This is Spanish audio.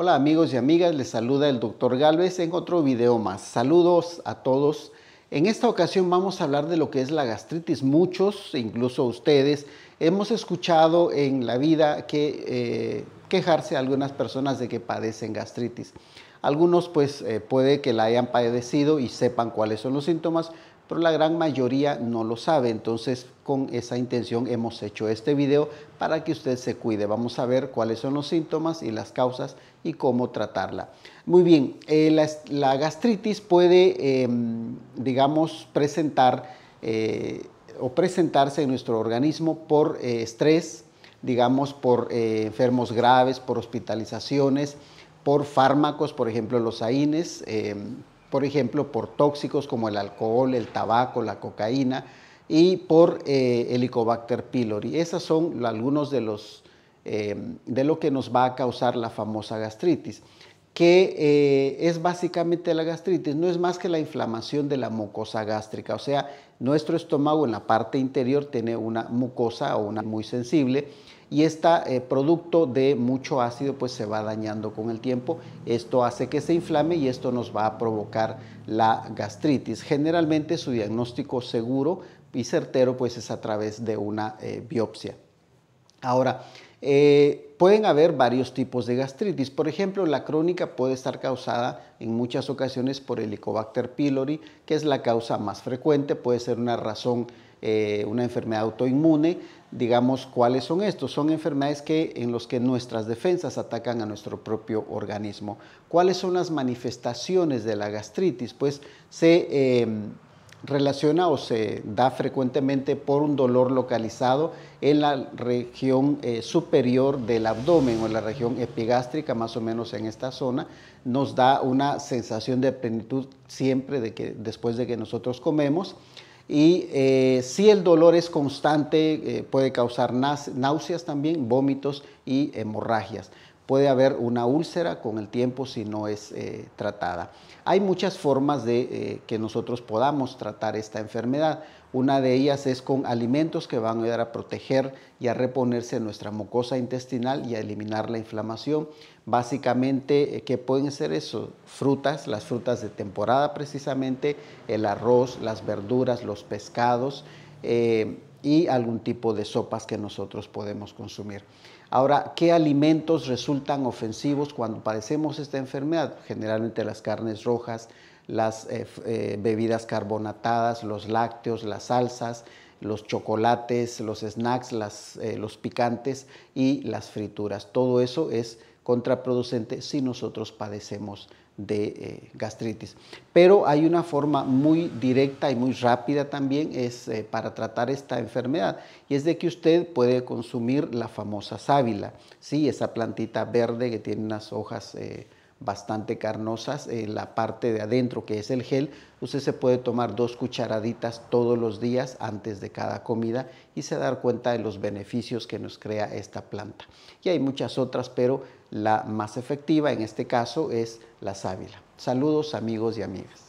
Hola amigos y amigas, les saluda el doctor Galvez en otro video más. Saludos a todos. En esta ocasión vamos a hablar de lo que es la gastritis. Muchos, incluso ustedes, hemos escuchado en la vida que eh, quejarse algunas personas de que padecen gastritis. Algunos pues eh, puede que la hayan padecido y sepan cuáles son los síntomas, pero la gran mayoría no lo sabe. Entonces, con esa intención hemos hecho este video para que usted se cuide. Vamos a ver cuáles son los síntomas y las causas y cómo tratarla. Muy bien, eh, la, gastritis puede, em, digamos, presentar eh, o presentarse en nuestro organismo por estrés, digamos, por enfermos graves, por hospitalizaciones, por fármacos, por ejemplo los AINES, em, por ejemplo por tóxicos como el alcohol, el tabaco, la cocaína y por eh, Helicobacter pylori. Esas son algunos de los em, de lo que nos va a causar la famosa gastritis, que eh, es básicamente la gastritis, no es más que la inflamación de la mucosa gástrica, o sea, nuestro estómago en la parte interior tiene una mucosa o una muy sensible y este producto de mucho ácido pues se va dañando con el tiempo. Esto hace que se inflame y esto nos va a provocar la gastritis. Generalmente su diagnóstico seguro y certero pues es a través de una eh, biopsia. Ahora, eh, pueden haber varios tipos de gastritis. Por ejemplo, la crónica puede estar causada en muchas ocasiones por Helicobacter pylori, que es la causa más frecuente, puede ser una razón eh, una enfermedad autoinmune, digamos, ¿cuáles son estos? Son enfermedades que, en las que nuestras defensas atacan a nuestro propio organismo. ¿Cuáles son las manifestaciones de la gastritis? Pues se em, relaciona o se da frecuentemente por un dolor localizado en la región eh, superior del abdomen o en la región epigástrica, más o menos en esta zona, nos da una sensación de plenitud siempre de que, después de que nosotros comemos. Y eh, si el dolor es constante, eh, puede causar náuseas también, vómitos y hemorragias puede haber una úlcera con el tiempo si no es eh, tratada. Hay muchas formas de eh, que nosotros podamos tratar esta enfermedad. Una de ellas es con alimentos que van a ayudar a proteger y a reponerse nuestra mucosa intestinal y a eliminar la inflamación. Básicamente, eh, ¿qué pueden ser eso? Frutas, las frutas de temporada precisamente, el arroz, las verduras, los pescados y algún tipo de sopas que nosotros podemos consumir. Ahora, ¿qué alimentos resultan ofensivos cuando padecemos esta enfermedad? Generalmente las carnes rojas, las eh, eh, bebidas carbonatadas, los lácteos, las salsas, los chocolates, los snacks, eh, los picantes y las frituras. Todo eso es contraproducente si nosotros padecemos de eh, gastritis. Pero hay una forma muy directa y muy rápida también es, eh, para tratar esta enfermedad y es de que usted puede consumir la famosa sábila, ¿sí? esa plantita verde que tiene unas hojas eh, bastante carnosas, en eh, la parte de adentro que es el gel, usted se puede tomar dos cucharaditas todos los días antes de cada comida y se dar cuenta de los beneficios que nos crea esta planta. Y hay muchas otras, pero la más efectiva en este caso es la sábila. Saludos amigos y amigas.